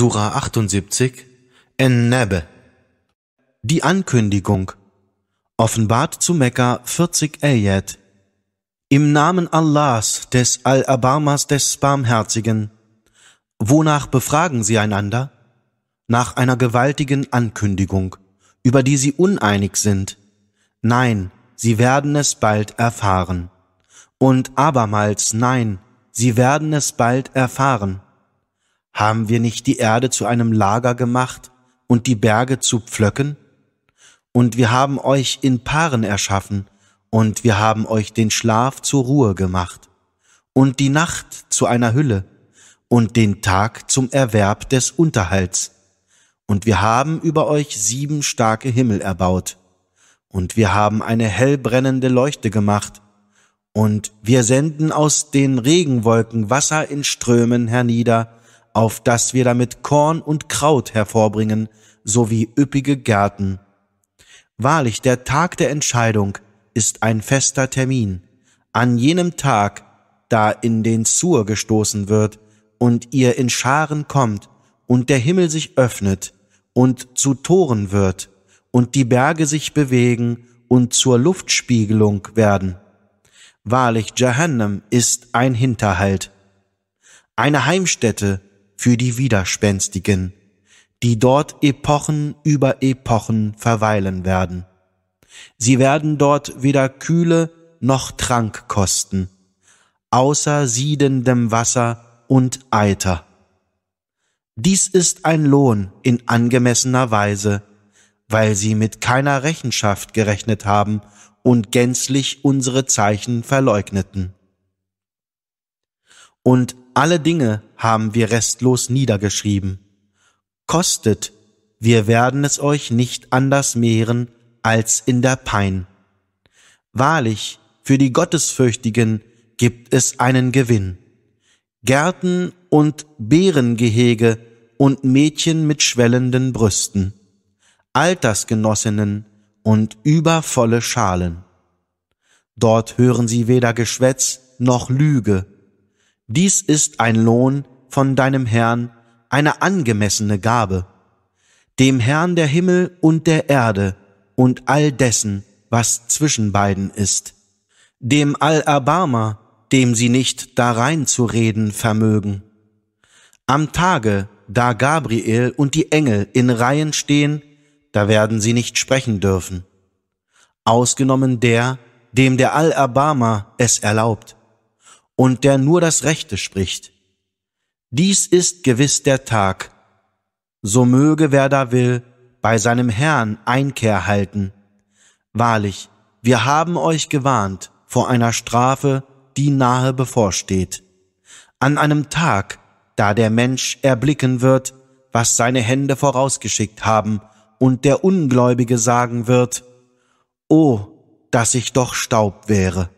Surah 78, En-Nabe. Die Ankündigung. Offenbart zu Mekka 40 Ayat. Im Namen Allahs, des Al-Abamas, des Barmherzigen. Wonach befragen sie einander? Nach einer gewaltigen Ankündigung, über die sie uneinig sind. Nein, sie werden es bald erfahren. Und abermals, nein, sie werden es bald erfahren. Haben wir nicht die Erde zu einem Lager gemacht und die Berge zu Pflöcken? Und wir haben euch in Paaren erschaffen, und wir haben euch den Schlaf zur Ruhe gemacht, und die Nacht zu einer Hülle, und den Tag zum Erwerb des Unterhalts. Und wir haben über euch sieben starke Himmel erbaut, und wir haben eine hellbrennende Leuchte gemacht, und wir senden aus den Regenwolken Wasser in Strömen hernieder, auf dass wir damit Korn und Kraut hervorbringen, sowie üppige Gärten. Wahrlich, der Tag der Entscheidung ist ein fester Termin. An jenem Tag, da in den Zur gestoßen wird und ihr in Scharen kommt und der Himmel sich öffnet und zu Toren wird und die Berge sich bewegen und zur Luftspiegelung werden. Wahrlich, Jahannam ist ein Hinterhalt, eine Heimstätte, für die Widerspenstigen, die dort Epochen über Epochen verweilen werden. Sie werden dort weder Kühle noch Trank kosten, außer siedendem Wasser und Eiter. Dies ist ein Lohn in angemessener Weise, weil sie mit keiner Rechenschaft gerechnet haben und gänzlich unsere Zeichen verleugneten. Und alle Dinge haben wir restlos niedergeschrieben. Kostet, wir werden es euch nicht anders mehren als in der Pein. Wahrlich, für die Gottesfürchtigen gibt es einen Gewinn. Gärten und Beerengehege und Mädchen mit schwellenden Brüsten, Altersgenossinnen und übervolle Schalen. Dort hören sie weder Geschwätz noch Lüge, dies ist ein Lohn von deinem Herrn, eine angemessene Gabe, dem Herrn der Himmel und der Erde und all dessen, was zwischen beiden ist, dem Allerbarmer, dem sie nicht darein zu reden vermögen. Am Tage, da Gabriel und die Engel in Reihen stehen, da werden sie nicht sprechen dürfen, ausgenommen der, dem der Allerbarmer es erlaubt und der nur das Rechte spricht. Dies ist gewiss der Tag. So möge wer da will, bei seinem Herrn Einkehr halten. Wahrlich, wir haben euch gewarnt vor einer Strafe, die nahe bevorsteht. An einem Tag, da der Mensch erblicken wird, was seine Hände vorausgeschickt haben, und der Ungläubige sagen wird, Oh, dass ich doch Staub wäre.